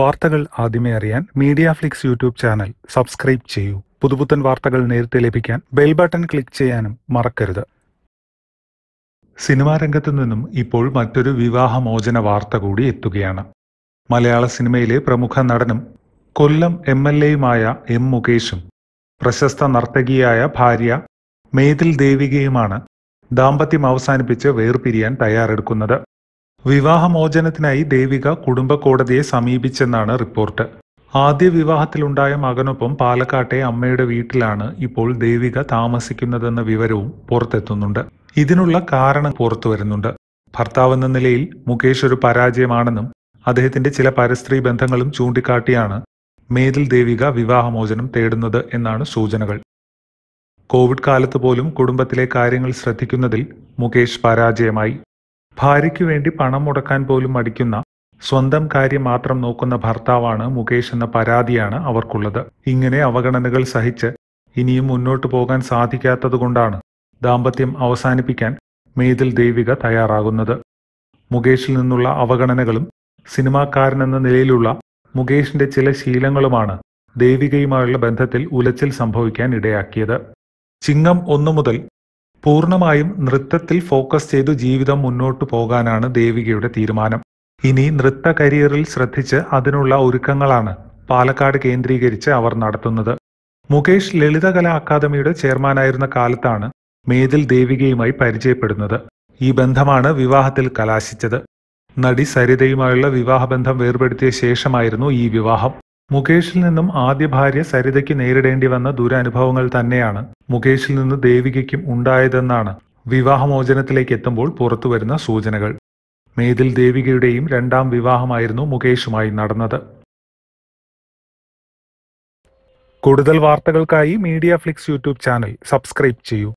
വാർത്തകൾ ആദ്യമേ അറിയാൻ media flix YouTube channel subscribe ചെയ്യൂ പുതുപുത്തൻ വാർത്തകൾ നേരത്തെ ലഭിക്കാൻ ബെൽ ബട്ടൺ ക്ലിക്ക് ചെയ്യാനും മറക്കരുത് സിനിമാ രംഗത്തു നിന്നും ഇപ്പോൾ മറ്റൊരു വിവാഹമോചന വാർത്ത കൂടി എത്തുകയാണ് മലയാള സിനിമയിലെ പ്രമുഖ നടനും കൊല്ലം എം എൽ എയുമായ എം മുകേഷും പ്രശസ്ത നർത്തകിയായ ഭാര്യ മേതിൽ ദേവികയുമാണ് ദാമ്പത്യം അവസാനിപ്പിച്ച് വേർപിരിയാൻ തയ്യാറെടുക്കുന്നത് വിവാഹമോചനത്തിനായി ദേവിക കുടുംബ കോടതിയെ സമീപിച്ചെന്നാണ് റിപ്പോർട്ട് ആദ്യ വിവാഹത്തിലുണ്ടായ മകനൊപ്പം പാലക്കാട്ടെ അമ്മയുടെ വീട്ടിലാണ് ഇപ്പോൾ ദേവിക താമസിക്കുന്നതെന്ന വിവരവും പുറത്തെത്തുന്നുണ്ട് ഇതിനുള്ള കാരണം പുറത്തു വരുന്നുണ്ട് ഭർത്താവെന്ന നിലയിൽ മുകേഷ് ഒരു പരാജയമാണെന്നും അദ്ദേഹത്തിന്റെ ചില പരസ്ത്രീ ബന്ധങ്ങളും ചൂണ്ടിക്കാട്ടിയാണ് മേതിൽ ദേവിക വിവാഹമോചനം തേടുന്നത് എന്നാണ് സൂചനകൾ കോവിഡ് കാലത്ത് പോലും കുടുംബത്തിലെ കാര്യങ്ങൾ ശ്രദ്ധിക്കുന്നതിൽ മുകേഷ് പരാജയമായി ഭാര്യയ്ക്ക് വേണ്ടി പണം മുടക്കാൻ പോലും മടിക്കുന്ന സ്വന്തം കാര്യം മാത്രം നോക്കുന്ന ഭർത്താവാണ് മുകേഷ് എന്ന പരാതിയാണ് അവർക്കുള്ളത് ഇങ്ങനെ അവഗണനകൾ സഹിച്ച് ഇനിയും മുന്നോട്ടു പോകാൻ സാധിക്കാത്തതുകൊണ്ടാണ് ദാമ്പത്യം അവസാനിപ്പിക്കാൻ മേതിൽ ദേവിക തയ്യാറാകുന്നത് മുകേഷിൽ നിന്നുള്ള അവഗണനകളും സിനിമാക്കാരനെന്ന നിലയിലുള്ള മുകേഷിന്റെ ചില ശീലങ്ങളുമാണ് ദേവികയുമായുള്ള ബന്ധത്തിൽ ഉലച്ചിൽ സംഭവിക്കാൻ ഇടയാക്കിയത് ചിങ്ങം ഒന്നു മുതൽ പൂർണ്ണമായും നൃത്തത്തിൽ ഫോക്കസ് ചെയ്തു ജീവിതം മുന്നോട്ടു പോകാനാണ് ദേവികയുടെ തീരുമാനം ഇനി നൃത്ത കരിയറിൽ ശ്രദ്ധിച്ച് അതിനുള്ള ഒരുക്കങ്ങളാണ് പാലക്കാട് കേന്ദ്രീകരിച്ച് അവർ നടത്തുന്നത് മുകേഷ് ലളിതകലാ അക്കാദമിയുടെ ചെയർമാനായിരുന്ന കാലത്താണ് മേതിൽ ദേവികയുമായി പരിചയപ്പെടുന്നത് ഈ ബന്ധമാണ് വിവാഹത്തിൽ കലാശിച്ചത് നടി സരിതയുമായുള്ള വിവാഹബന്ധം വേർപെടുത്തിയ ശേഷമായിരുന്നു ഈ വിവാഹം മുകേഷിൽ നിന്നും ആദ്യ ഭാര്യ സരിതയ്ക്ക് നേരിടേണ്ടി വന്ന ദുരനുഭവങ്ങൾ തന്നെയാണ് മുകേഷിൽ നിന്ന് ദേവികയ്ക്കും ഉണ്ടായതെന്നാണ് വിവാഹമോചനത്തിലേക്ക് എത്തുമ്പോൾ പുറത്തുവരുന്ന സൂചനകൾ മേതിൽ ദേവികയുടെയും രണ്ടാം വിവാഹമായിരുന്നു മുകേഷുമായി നടന്നത് കൂടുതൽ വാർത്തകൾക്കായി media flix YouTube channel subscribe ചെയ്യൂ